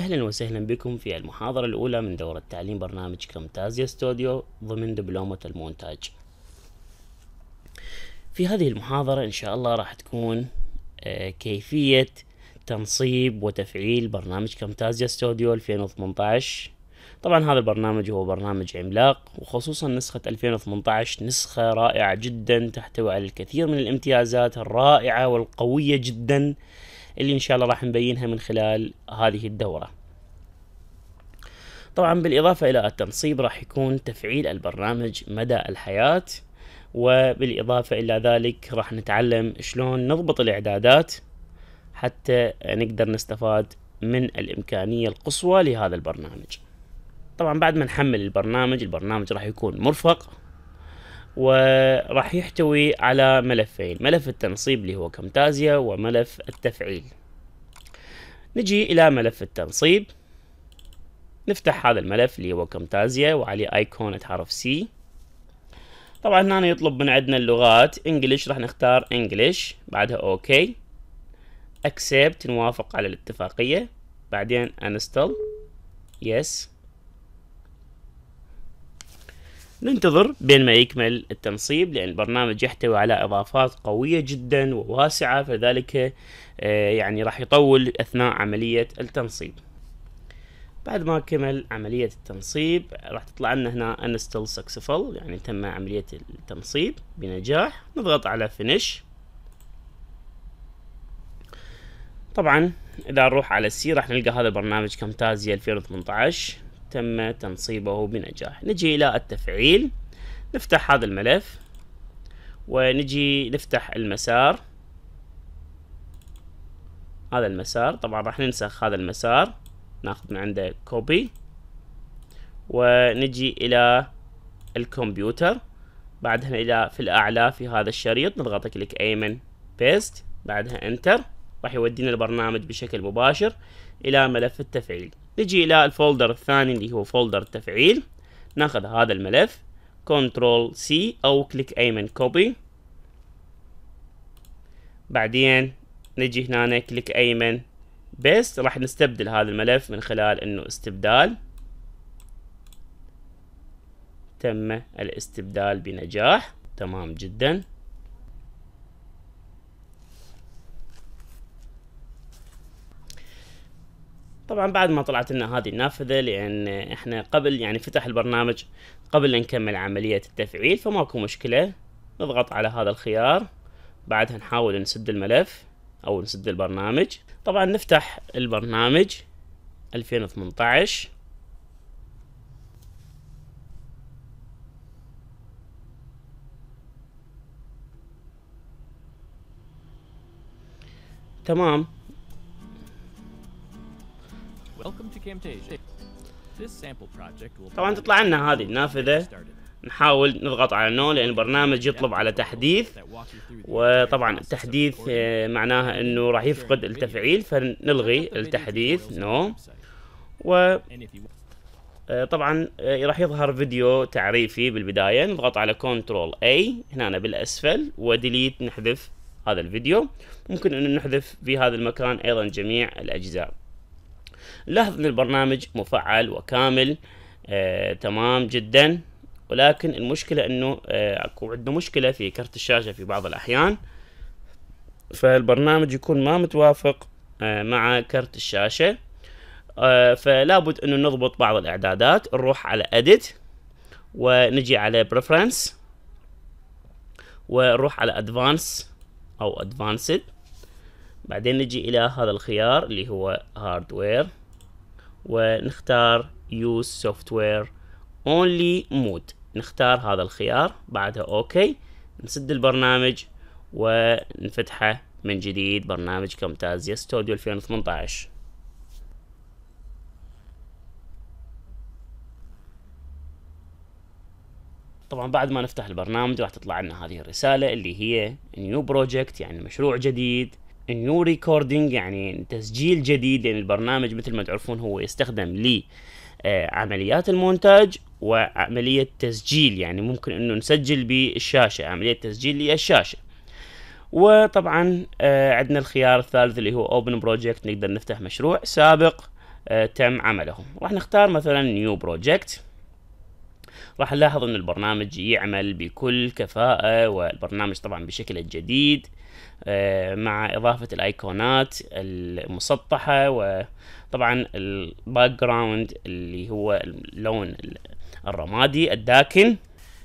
أهلا وسهلا بكم في المحاضرة الأولى من دورة تعليم برنامج كامتازيا ستوديو ضمن دبلومة المونتاج في هذه المحاضرة إن شاء الله راح تكون آه، كيفية تنصيب وتفعيل برنامج كامتازيا ستوديو 2018 طبعا هذا البرنامج هو برنامج عملاق وخصوصا نسخة 2018 نسخة رائعة جدا تحتوي على الكثير من الامتيازات الرائعة والقوية جدا اللي ان شاء الله راح نبينها من خلال هذه الدوره طبعا بالاضافه الى التنصيب راح يكون تفعيل البرنامج مدى الحياه وبالاضافه الى ذلك راح نتعلم شلون نضبط الاعدادات حتى نقدر نستفاد من الامكانيه القصوى لهذا البرنامج طبعا بعد ما نحمل البرنامج البرنامج راح يكون مرفق وراح يحتوي على ملفين ملف التنصيب اللي هو كمتازيا وملف التفعيل نجي الى ملف التنصيب نفتح هذا الملف اللي هو كمتازيا وعليه ايقونة حرف سي طبعا هنا يطلب من عندنا اللغات انجلش راح نختار انجلش بعدها اوكي اكسبت نوافق على الاتفاقية بعدين انستل يس yes. ننتظر بين ما يكمل التنصيب لأن البرنامج يحتوي على إضافات قوية جدا وواسعة فذلك آه، يعني راح يطول أثناء عملية التنصيب بعد ما كمل عملية التنصيب راح تطلع لنا هنا انستل سكسفل يعني تم عملية التنصيب بنجاح نضغط على فينيش طبعا اذا نروح على السي راح نلقى هذا البرنامج كامتازيا 2018 تم تنصيبه بنجاح نجي إلى التفعيل نفتح هذا الملف ونجي نفتح المسار هذا المسار طبعا راح ننسخ هذا المسار ناخذ من عنده كوبي ونجي الى الكمبيوتر بعدها الى في الاعلى في هذا الشريط نضغط كليك ايمن بيست بعدها انتر راح يودينا البرنامج بشكل مباشر الى ملف التفعيل نجي إلى الفولدر الثاني اللي هو فولدر التفعيل ناخذ هذا الملف كنترول سي أو كليك أيمن كوبي بعدين نجي هنا كليك أيمن بيست راح نستبدل هذا الملف من خلال إنه استبدال تم الاستبدال بنجاح تمام جدا طبعا بعد ما طلعت لنا هذه النافذه لان احنا قبل يعني فتح البرنامج قبل ان نكمل عمليه التفعيل فماكو مشكله نضغط على هذا الخيار بعدها نحاول نسد الملف او نسد البرنامج طبعا نفتح البرنامج 2018 تمام طبعا تطلع لنا هذه النافذة نحاول نضغط على نو لان البرنامج يطلب على تحديث وطبعا التحديث آه، معناها انه راح يفقد التفعيل فنلغي التحديث نو و آه، طبعا آه، راح يظهر فيديو تعريفي بالبداية نضغط على كنترول اي هنا بالاسفل وديليت نحذف هذا الفيديو ممكن انه نحذف في هذا المكان ايضا جميع الاجزاء لاحظ ان البرنامج مفعل وكامل آه تمام جدا ولكن المشكلة انه آه اكو عندنا مشكلة في كرت الشاشة في بعض الاحيان فالبرنامج يكون ما متوافق آه مع كرت الشاشة آه فلابد انه نضبط بعض الاعدادات نروح على edit ونجي على preference ونروح على advance او advanced بعدين نجي الى هذا الخيار اللي هو hardware ونختار use software only mode نختار هذا الخيار بعدها اوكي نسد البرنامج ونفتحه من جديد برنامج كامتازيا ستوديو 2018 طبعا بعد ما نفتح البرنامج راح تطلع لنا هذه الرسالة اللي هي نيو بروجكت يعني مشروع جديد نيو ريكوردينج يعني تسجيل جديد لان يعني البرنامج مثل ما تعرفون هو يستخدم لي آه، عمليات المونتاج وعملية تسجيل يعني ممكن انه نسجل بالشاشة عملية تسجيل للشاشة وطبعا آه، عندنا الخيار الثالث اللي هو اوبن بروجكت نقدر نفتح مشروع سابق آه، تم عمله راح نختار مثلا نيو بروجكت راح نلاحظ ان البرنامج يعمل بكل كفاءة والبرنامج طبعا بشكله الجديد آه، مع اضافة الايقونات المسطحة وطبعا الباك جراوند اللي هو اللون الرمادي الداكن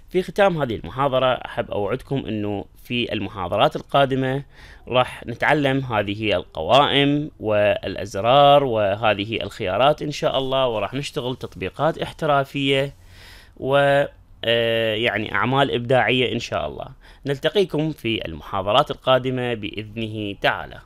في ختام هذه المحاضرة أحب أوعدكم أنه في المحاضرات القادمة راح نتعلم هذه القوائم والأزرار وهذه الخيارات إن شاء الله وراح نشتغل تطبيقات احترافية و آه، يعني أعمال إبداعية إن شاء الله نلتقيكم في المحاضرات القادمة بإذنه تعالى